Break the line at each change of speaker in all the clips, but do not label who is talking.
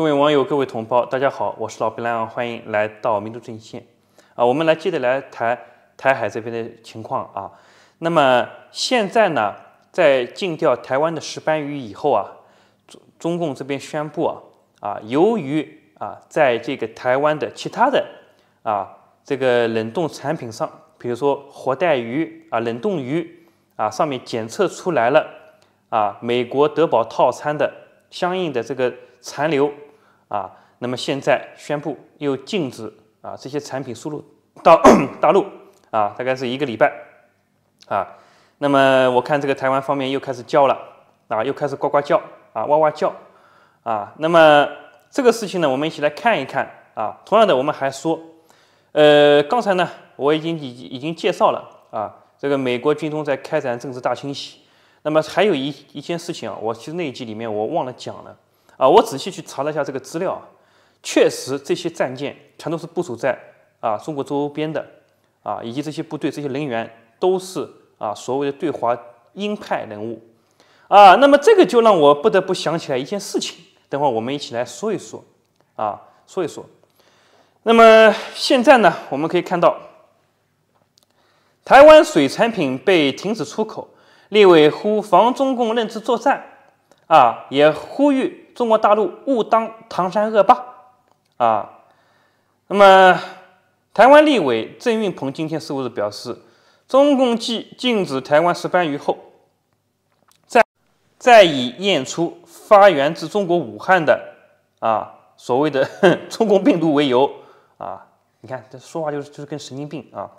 各位网友，各位同胞，大家好，我是老白羊，欢迎来到民族阵线啊！我们来接着来谈台海这边的情况啊。那么现在呢，在禁掉台湾的石斑鱼以后啊，中中共这边宣布啊啊，由于啊，在这个台湾的其他的啊这个冷冻产品上，比如说活带鱼啊、冷冻鱼啊，上面检测出来了啊，美国德保套餐的相应的这个残留。啊，那么现在宣布又禁止啊这些产品输入到 大陆啊，大概是一个礼拜啊。那么我看这个台湾方面又开始叫了啊，又开始呱呱叫啊，哇哇叫啊。那么这个事情呢，我们一起来看一看啊。同样的，我们还说，呃，刚才呢我已经已已经介绍了啊，这个美国军中在开展政治大清洗。那么还有一一件事情啊，我其实那一集里面我忘了讲了。啊，我仔细去查了一下这个资料，确实这些战舰全都是部署在啊中国周边的，啊以及这些部队这些人员都是啊所谓的对华鹰派人物，啊那么这个就让我不得不想起来一件事情，等会儿我们一起来说一说，啊说一说。那么现在呢，我们可以看到，台湾水产品被停止出口，列为呼防中共认知作战，啊也呼吁。中国大陆勿当唐山恶霸，啊，那么台湾立委郑运鹏今天十五是表示，中共既禁止台湾石斑鱼后，再再以验出发源自中国武汉的啊所谓的 中共病毒为由啊，你看这说话就是就是跟神经病啊，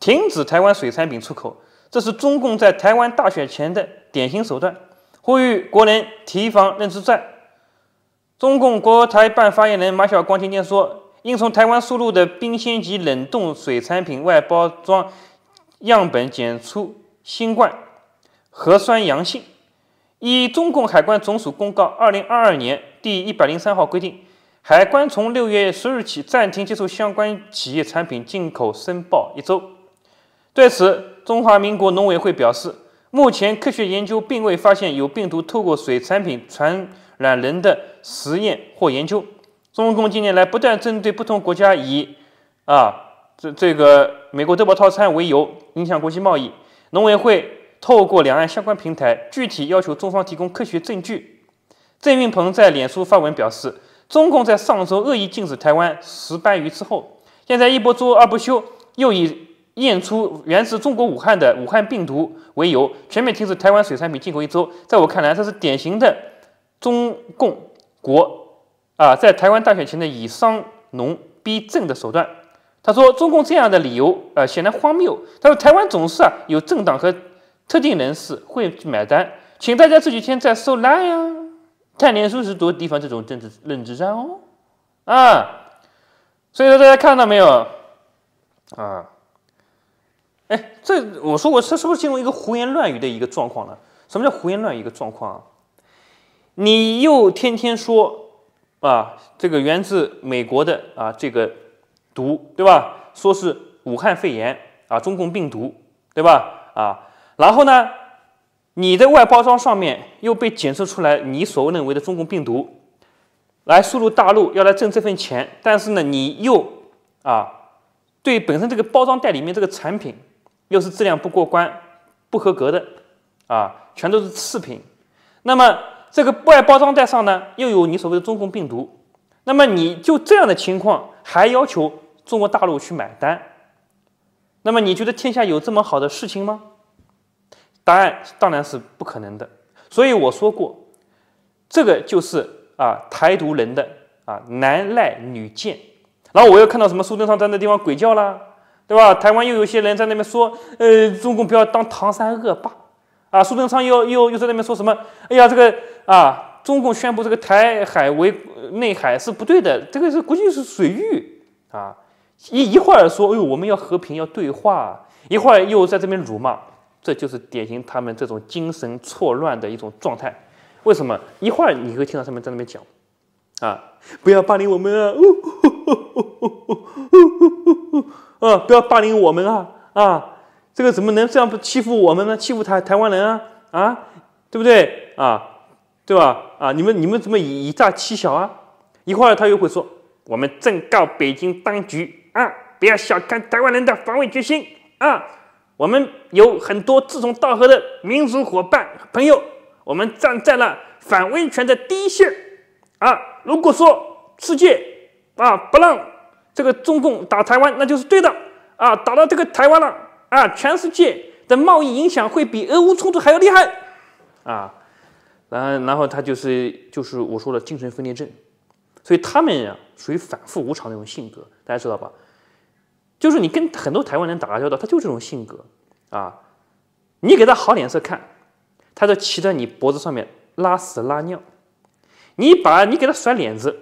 停止台湾水产品出口，这是中共在台湾大选前的典型手段，呼吁国人提防认知战。中共国台办发言人马晓光今天说，应从台湾输入的冰鲜及冷冻水产品外包装样本检出新冠核酸阳性，依中共海关总署公告二零二二年第一百零三号规定，海关从六月十日起暂停接受相关企业产品进口申报一周。对此，中华民国农委会表示，目前科学研究并未发现有病毒透过水产品传。懒人的实验或研究，中共近年来不断针对不同国家以啊这这个美国德保套餐为由影响国际贸易。农委会透过两岸相关平台，具体要求中方提供科学证据。郑运鹏在脸书发文表示，中共在上周恶意禁止台湾石斑鱼之后，现在一不做二不休，又以验出源自中国武汉的武汉病毒为由，全面停止台湾水产品进口一周。在我看来，这是典型的。中共国啊，在台湾大选前的以商农逼政的手段，他说中共这样的理由，呃，显然荒谬。他说台湾总是啊有政党和特定人士会去买单，请大家这几天在收烂呀，看脸书是多地方这种政治认知战哦，啊，所以说大家看到没有啊？哎，这我说我这是不是进入一个胡言乱语的一个状况了？什么叫胡言乱语一个状况啊？你又天天说啊，这个源自美国的啊，这个毒对吧？说是武汉肺炎啊，中共病毒对吧？啊，然后呢，你的外包装上面又被检测出来你所认为的中共病毒，来输入大陆要来挣这份钱，但是呢，你又啊，对本身这个包装袋里面这个产品又是质量不过关、不合格的啊，全都是次品，那么。这个外包装袋上呢，又有你所谓的中共病毒，那么你就这样的情况还要求中国大陆去买单，那么你觉得天下有这么好的事情吗？答案当然是不可能的。所以我说过，这个就是啊台独人的啊男赖女贱。然后我又看到什么苏贞昌在那地方鬼叫啦，对吧？台湾又有些人在那边说，呃中共不要当唐山恶霸啊！苏贞昌又又又在那边说什么？哎呀这个。啊！中共宣布这个台海为内海是不对的，这个是估计是水域啊。一一会儿说：“哎呦，我们要和平，要对话。”一会儿又在这边辱骂，这就是典型他们这种精神错乱的一种状态。为什么？一会儿你会听到他们在那边讲：“啊，不要霸凌我们啊！” 啊，不要霸凌我们啊！啊，这个怎么能这样欺负我们呢？欺负台台湾人啊！啊，对不对？啊！对吧？啊，你们你们怎么以以大欺小啊？一会儿他又会说，我们正告北京当局啊，不要小看台湾人的防卫决心啊！我们有很多志同道合的民族伙伴朋友，我们站在了反威权的第一线啊！如果说世界啊不让这个中共打台湾，那就是对的啊！打到这个台湾了啊，全世界的贸易影响会比俄乌冲突还要厉害啊！然然后他就是就是我说的精神分裂症，所以他们呀属于反复无常那种性格，大家知道吧？就是你跟很多台湾人打交道，他就这种性格啊。你给他好脸色看，他就骑在你脖子上面拉屎拉尿；你把你给他甩脸子，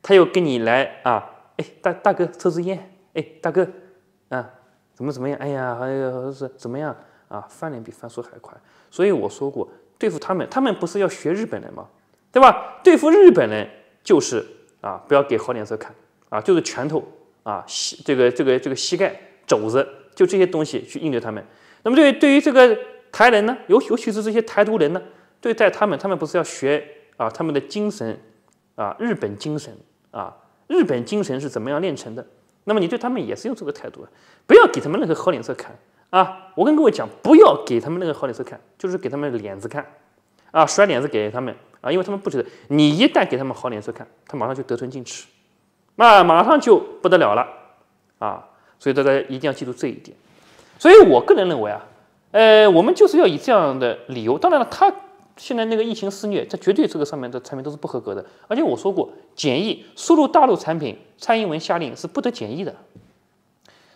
他又跟你来啊！哎，大大哥抽支烟，哎，大哥，啊，怎么怎么样？哎呀，还呀，是怎么样啊？翻脸比翻书还快。所以我说过。对付他们，他们不是要学日本人吗？对吧？对付日本人就是啊，不要给好脸色看啊，就是拳头啊，膝这个这个这个膝盖、肘子，就这些东西去应对他们。那么对对于这个台人呢，尤尤其是这些台独人呢，对待他们，他们不是要学啊他们的精神啊，日本精神啊，日本精神是怎么样练成的？那么你对他们也是用这个态度，不要给他们任何好脸色看。啊，我跟各位讲，不要给他们那个好脸色看，就是给他们脸子看，啊，甩脸子给他们啊，因为他们不觉得你一旦给他们好脸色看，他马上就得寸进尺，那马上就不得了了啊，所以大家一定要记住这一点。所以我个人认为啊，呃，我们就是要以这样的理由，当然了，他现在那个疫情肆虐，这绝对这个上面的产品都是不合格的，而且我说过，检疫输入大陆产品，蔡英文下令是不得检疫的，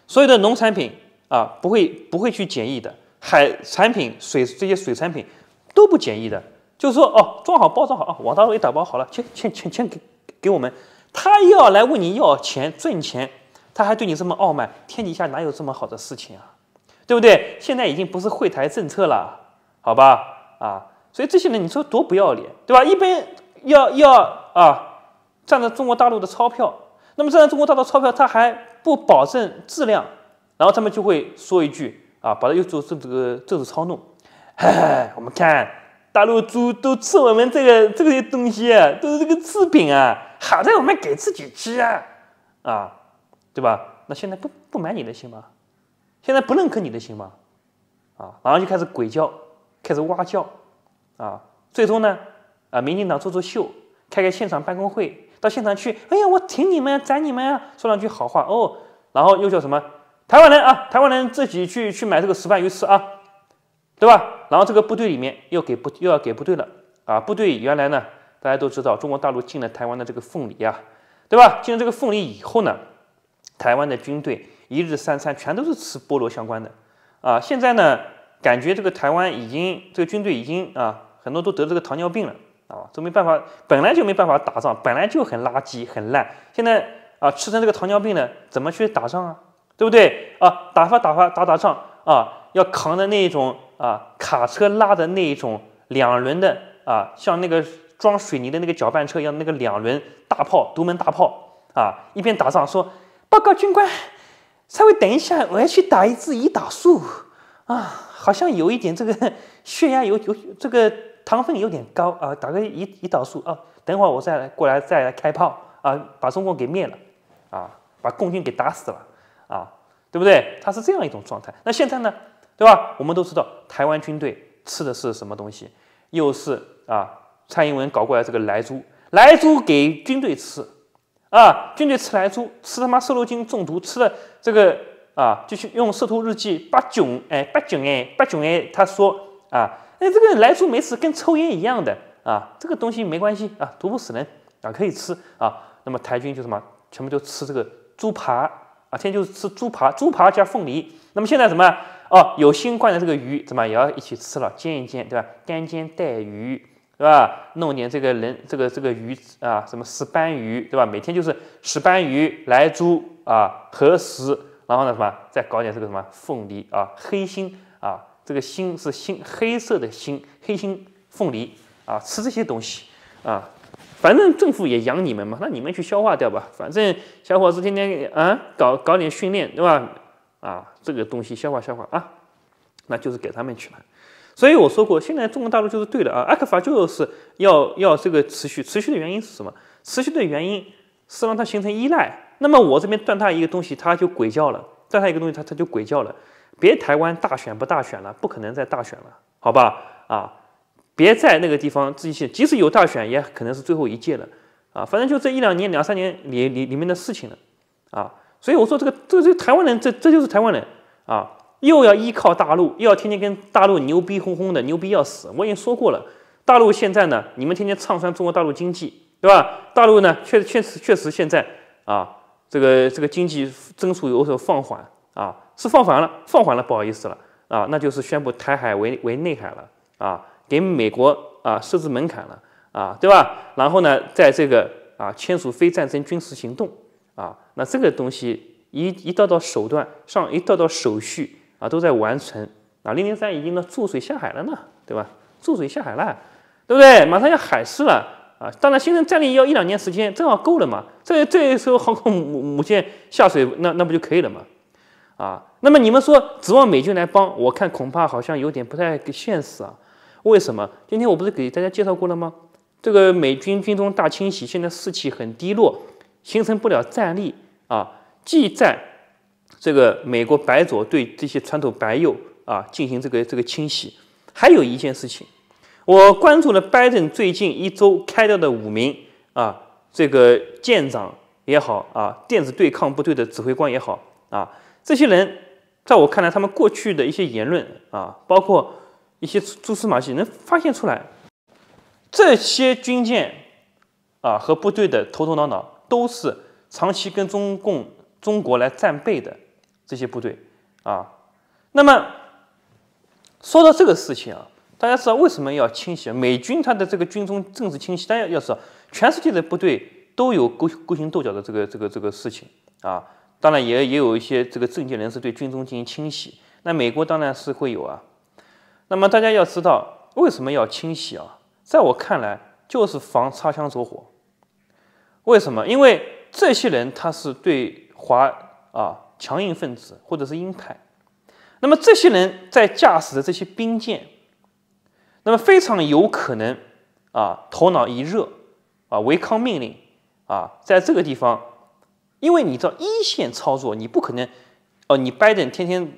所有的农产品。啊，不会不会去简易的海产品、水这些水产品都不简易的，就是说哦，装好包装好啊，往大陆也打包好了，钱钱钱钱给给我们，他要来问你要钱赚钱，他还对你这么傲慢，天底下哪有这么好的事情啊，对不对？现在已经不是会谈政策了，好吧？啊，所以这些人你说多不要脸，对吧？一边要要啊，占着中国大陆的钞票，那么占着中国大陆钞票，他还不保证质量。然后他们就会说一句啊，把它又做做这个政治操弄，我们看大陆猪都吃我们这个这个东西，都是这个次品啊，好在我们给自己吃啊，啊，对吧？那现在不不买你的行吗？现在不认可你的行吗？啊，然后就开始鬼叫，开始蛙叫，啊，最终呢，啊，民进党做做秀，开开现场办公会，到现场去，哎呀，我挺你们，宰你们啊，说两句好话哦，然后又叫什么？台湾人啊，台湾人自己去去买这个石斑鱼吃啊，对吧？然后这个部队里面又给不又要给部队了啊？部队原来呢，大家都知道中国大陆进了台湾的这个凤梨啊，对吧？进了这个凤梨以后呢，台湾的军队一日三餐全都是吃菠萝相关的啊。现在呢，感觉这个台湾已经这个军队已经啊，很多都得这个糖尿病了啊，都没办法，本来就没办法打仗，本来就很垃圾很烂，现在啊吃成这个糖尿病了，怎么去打仗啊？对不对啊？打发打发打打仗啊！要扛的那一种啊，卡车拉的那一种两轮的啊，像那个装水泥的那个搅拌车一样，那个两轮大炮，独门大炮啊！一边打仗说：“报告军官，稍微等一下，我要去打一支胰岛素啊，好像有一点这个 血压有有这个糖分有点高啊，打个胰胰岛素啊，等会儿我再来过来再来开炮啊，把中共给灭了啊，把共军给打死了。”啊，对不对？它是这样一种状态。那现在呢，对吧？我们都知道台湾军队吃的是什么东西，又是啊，蔡英文搞过来这个莱猪，莱猪给军队吃，啊，军队吃莱猪，吃他妈瘦肉精中毒，吃的这个啊，就去用《涉毒日记》八囧哎，八囧哎，八囧哎，他说啊，哎，这个莱猪没事，跟抽烟一样的啊，这个东西没关系啊，毒不死人啊，可以吃啊。那么台军就什么，全部都吃这个猪扒每天就是吃猪扒，猪扒加凤梨。那么现在什么？哦，有新冠的这个鱼，怎么也要一起吃了，煎一煎，对吧？干煎带鱼，对吧？弄点这个人这个这个鱼啊，什么石斑鱼，对吧？每天就是石斑鱼、莱猪啊、河石，然后呢什么，再搞点这个什么凤梨啊，黑心啊，这个心是心黑色的心，黑心凤梨啊，吃这些东西啊。反正政府也养你们嘛，那你们去消化掉吧。反正小伙子天天啊，搞搞点训练，对吧？啊，这个东西消化消化啊，那就是给他们去了。所以我说过，现在中国大陆就是对的啊。阿克法就是要要这个持续，持续的原因是什么？持续的原因是让它形成依赖。那么我这边断它一个东西，它就鬼叫了；断它一个东西，它它就鬼叫了。别台湾大选不大选了，不可能再大选了，好吧？啊。别在那个地方自己去，即使有大选，也可能是最后一届了，啊，反正就这一两年、两三年里里里面的事情了，啊，所以我说这个这个台湾人，这这就是台湾人啊，又要依靠大陆，又要天天跟大陆牛逼哄哄的，牛逼要死。我已经说过了，大陆现在呢，你们天天唱衰中国大陆经济，对吧？大陆呢，确确实确实现在啊，这个这个经济增速有所放缓啊，是放缓了，放缓了，不好意思了啊，那就是宣布台海为为内海了啊。给美国啊设置门槛了啊，对吧？然后呢，在这个啊签署非战争军事行动啊，那这个东西一一道道手段上一道道手续啊都在完成啊。零零三已经呢注水下海了呢，对吧？注水下海了，对不对？马上要海试了啊！当然，形成战力要一两年时间，正好够了嘛。这这时候航空母母舰下水，那那不就可以了嘛？啊，那么你们说指望美军来帮，我看恐怕好像有点不太现实啊。为什么今天我不是给大家介绍过了吗？这个美军军中大清洗，现在士气很低落，形成不了战力啊！既在，这个美国白左对这些传统白右啊进行这个这个清洗，还有一件事情，我关注了拜登最近一周开掉的五名啊，这个舰长也好啊，电子对抗部队的指挥官也好啊，这些人在我看来，他们过去的一些言论啊，包括。一些蛛丝马迹能发现出来，这些军舰啊和部队的头头脑脑都是长期跟中共中国来战备的这些部队啊。那么说到这个事情啊，大家知道为什么要清洗美军？他的这个军中政治清洗，大家要道，全世界的部队都有勾勾心斗角的这个这个这个事情啊。当然也也有一些这个政界人士对军中进行清洗，那美国当然是会有啊。那么大家要知道为什么要清洗啊？在我看来，就是防擦枪走火。为什么？因为这些人他是对华啊强硬分子或者是鹰派。那么这些人在驾驶的这些兵舰，那么非常有可能啊头脑一热啊违抗命令啊，在这个地方，因为你知道一线操作，你不可能哦，你拜登天天。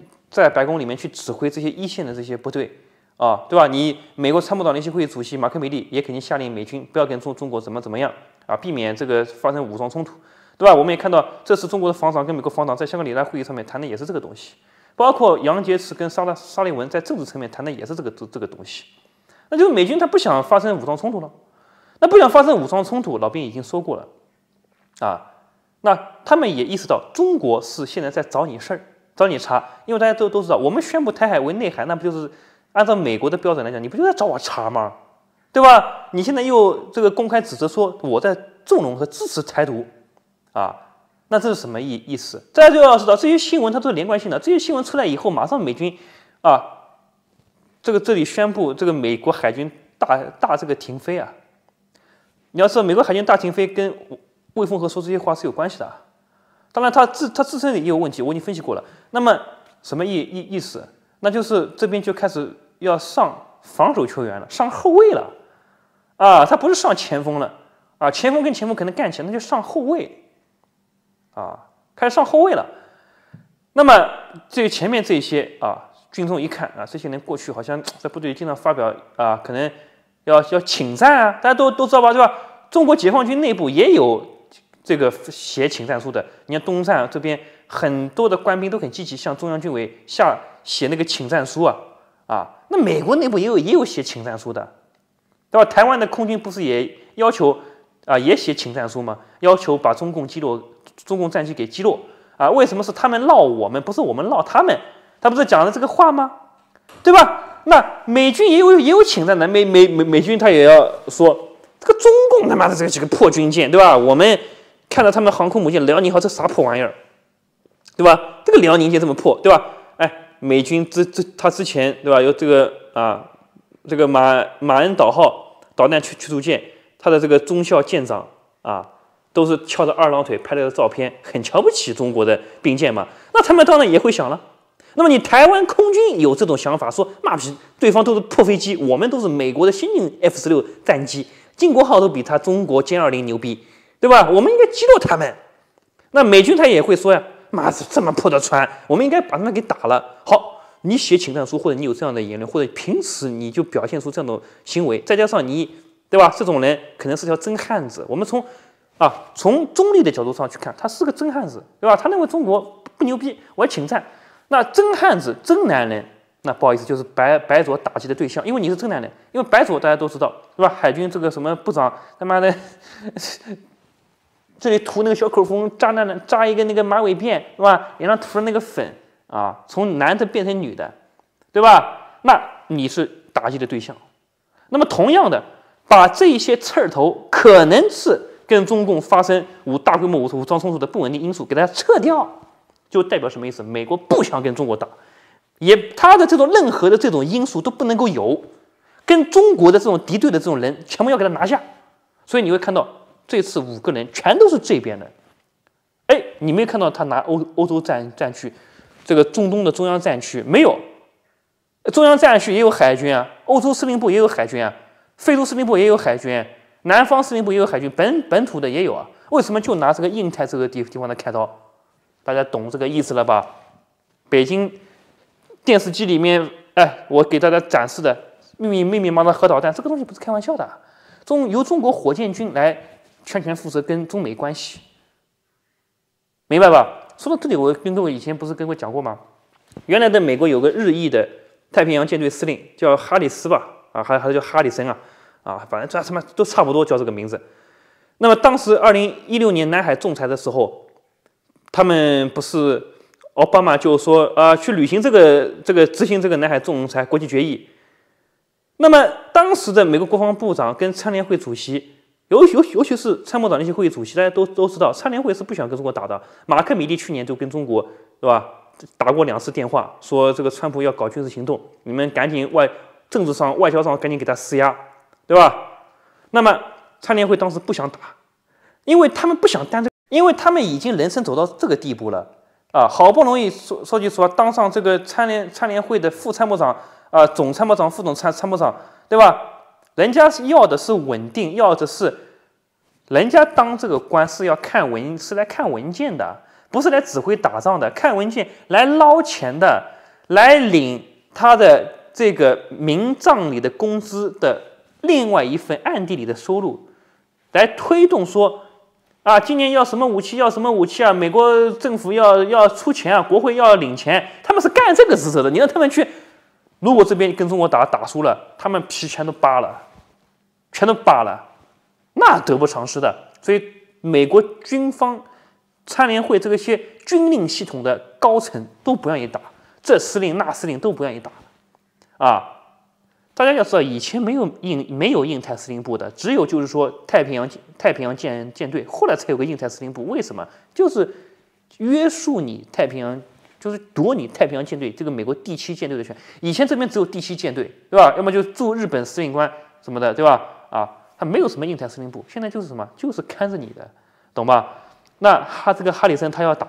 在白宫里面去指挥这些一线的这些部队啊，对吧？你美国参谋长联席会议主席马克·米利也肯定下令美军不要跟中中国怎么怎么样啊，避免这个发生武装冲突，对吧？我们也看到，这次中国的防长跟美国防长在香格里拉会议上面谈的也是这个东西，包括杨洁篪跟沙拉沙利文在政治层面谈的也是这个这这个东西。那就是美军他不想发生武装冲突了，那不想发生武装冲突，老兵已经说过了啊。那他们也意识到中国是现在在找你事儿。找你查，因为大家都都知道，我们宣布台海为内海，那不就是按照美国的标准来讲？你不就在找我查吗？对吧？你现在又这个公开指责说我在纵容和支持台独啊，那这是什么意意思？大家就要知道，这些新闻它都是连贯性的。这些新闻出来以后，马上美军啊，这个这里宣布这个美国海军大大这个停飞啊。你要知道，美国海军大停飞跟魏凤和说这些话是有关系的当然，他自他自身也有问题，我已经分析过了。那么什么意意意思？那就是这边就开始要上防守球员了，上后卫了啊，他不是上前锋了啊，前锋跟前锋可能干起来，那就上后卫啊，开始上后卫了。那么这前面这些啊，军中一看啊，这些人过去好像在部队经常发表啊，可能要要请战啊，大家都都知道吧，对吧？中国解放军内部也有。这个写请战书的，你看东站这边很多的官兵都很积极，向中央军委下写那个请战书啊啊！那美国内部也有也有写请战书的，对吧？台湾的空军不是也要求啊，也写请战书吗？要求把中共击落、中共战机给击落啊！为什么是他们闹我们，不是我们闹他们？他不是讲了这个话吗？对吧？那美军也有也有请战的，美美美美军他也要说这个中共他妈的这几个破军舰，对吧？我们。看到他们航空母舰辽宁号这啥破玩意儿，对吧？这个辽宁舰这么破，对吧？哎，美军之之他之前对吧？有这个啊，这个马马恩岛号导弹驱驱逐舰，他的这个中校舰长啊，都是翘着二郎腿拍了个照片，很瞧不起中国的兵舰嘛。那他们当然也会想了。那么你台湾空军有这种想法，说妈逼，对方都是破飞机，我们都是美国的先进 F 十六战机，进国号都比他中国歼二零牛逼。对吧？我们应该击落他们。那美军他也会说呀：“妈的，这么破的船，我们应该把他们给打了。”好，你写请战书，或者你有这样的言论，或者平时你就表现出这种行为，再加上你，对吧？这种人可能是条真汉子。我们从啊，从中立的角度上去看，他是个真汉子，对吧？他认为中国不牛逼，我要请战。那真汉子、真男人，那不好意思，就是白白左打击的对象，因为你是真男人，因为白左大家都知道，是吧？海军这个什么部长，他妈的。这里涂那个小口红，扎那那扎一个那个马尾辫，是吧？脸上涂上那个粉啊，从男的变成女的，对吧？那你是打击的对象。那么同样的，把这些刺儿头，可能是跟中共发生无大规模武装冲突的不稳定因素，给它撤掉，就代表什么意思？美国不想跟中国打，也他的这种任何的这种因素都不能够有，跟中国的这种敌对的这种人全部要给他拿下。所以你会看到。这次五个人全都是这边的，哎，你没有看到他拿欧欧洲战战区，这个中东的中央战区没有，中央战区也有海军啊，欧洲司令部也有海军啊，非洲司令部也有海军，南方司令部也有海军，本本土的也有啊。为什么就拿这个印太这个地方的开刀？大家懂这个意思了吧？北京电视机里面，哎，我给大家展示的密密密密麻麻核导弹，这个东西不是开玩笑的，中由中国火箭军来。全权负责跟中美关系，明白吧？说到这里，我跟各位以前不是跟我讲过吗？原来的美国有个日裔的太平洋舰队司令叫哈里斯吧，啊，还还是叫哈里森啊，啊，反正这他妈都差不多叫这个名字。那么当时二零一六年南海仲裁的时候，他们不是奥巴马就说啊，去履行这个这个执行这个南海仲裁国际决议。那么当时的美国国防部长跟参联会主席。尤尤尤其是参谋长那些会议主席，大家都都知道，参联会是不想跟中国打的。马克米利去年就跟中国，对吧，打过两次电话，说这个川普要搞军事行动，你们赶紧外政治上、外交上赶紧给他施压，对吧？那么参联会当时不想打，因为他们不想担这，因为他们已经人生走到这个地步了啊，好不容易说说句实话，当上这个参联参联会的副参谋长啊，总参谋长、副总参参谋长，对吧？人家是要的是稳定，要的是，人家当这个官是要看文，是来看文件的，不是来指挥打仗的，看文件来捞钱的，来领他的这个明账里的工资的另外一份暗地里的收入，来推动说，啊，今年要什么武器，要什么武器啊？美国政府要要出钱啊，国会要领钱，他们是干这个职责的。你让他们去，如果这边跟中国打打输了，他们皮全都扒了。全都罢了，那得不偿失的。所以美国军方参联会这个些军令系统的高层都不愿意打，这司令那司令都不愿意打啊，大家要知道，以前没有印没有印太司令部的，只有就是说太平洋太平洋舰舰队，后来才有个印太司令部。为什么？就是约束你太平洋，就是夺你太平洋舰队这个美国第七舰队的权。以前这边只有第七舰队，对吧？要么就驻日本司令官什么的，对吧？他没有什么印台司令部，现在就是什么，就是看着你的，懂吧？那哈这个哈里森他要打，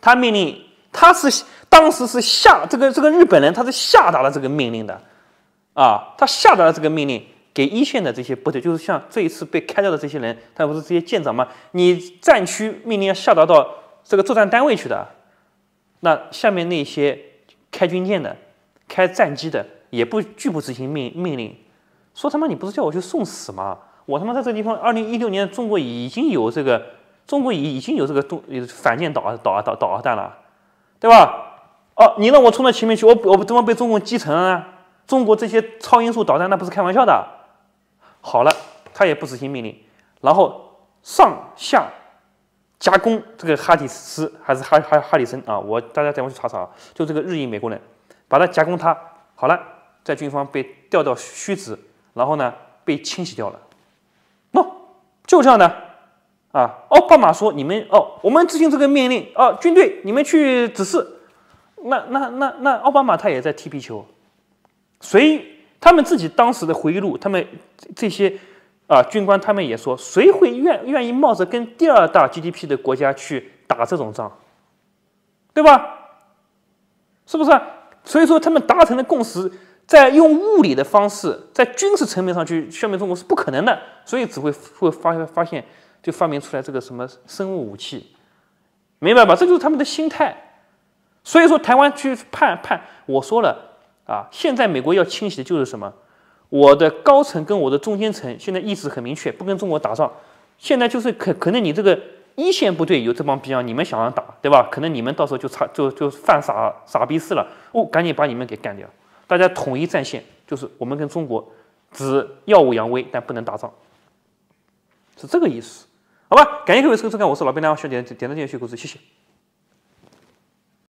他命令，他是当时是下这个这个日本人，他是下达了这个命令的啊，他下达了这个命令给一线的这些部队，就是像这一次被开掉的这些人，他不是这些舰长吗？你战区命令要下达到这个作战单位去的，那下面那些开军舰的、开战机的，也不拒不执行命命令。说他妈你不是叫我去送死吗？我他妈在这地方，二零一六年中国已经有这个中国已已经有这个东反舰导导导导弹了，对吧？哦，你让我冲到前面去，我我怎么被中共击沉了？中国这些超音速导弹那不是开玩笑的。好了，他也不执行命令，然后上下夹攻这个哈里斯还是哈哈哈里森啊？我大家等会去查查啊，就这个日裔美国人，把他夹攻他好了，在军方被调到虚职。然后呢，被清洗掉了。喏，就这样呢。啊，奥巴马说：“你们哦，我们执行这个命令哦，军队，你们去指示。”那那那那，奥巴马他也在踢皮球。谁？他们自己当时的回忆录，他们这些啊军官，他们也说，谁会愿愿意冒着跟第二大 GDP 的国家去打这种仗，对吧？是不是？所以说，他们达成了共识。在用物理的方式，在军事层面上去消灭中国是不可能的，所以只会会发发现就发明出来这个什么生物武器，明白吧？这就是他们的心态。所以说台湾去判判，我说了啊，现在美国要清洗的就是什么？我的高层跟我的中间层现在意识很明确，不跟中国打仗。现在就是可可能你这个一线部队有这帮逼样，你们想要打对吧？可能你们到时候就差就就犯傻傻逼事了，我赶紧把你们给干掉。大家统一战线，就是我们跟中国只耀武扬威，但不能打仗，是这个意思，好吧？感谢各位收收看，我是老兵，大需要点点赞、订阅、故事，谢谢。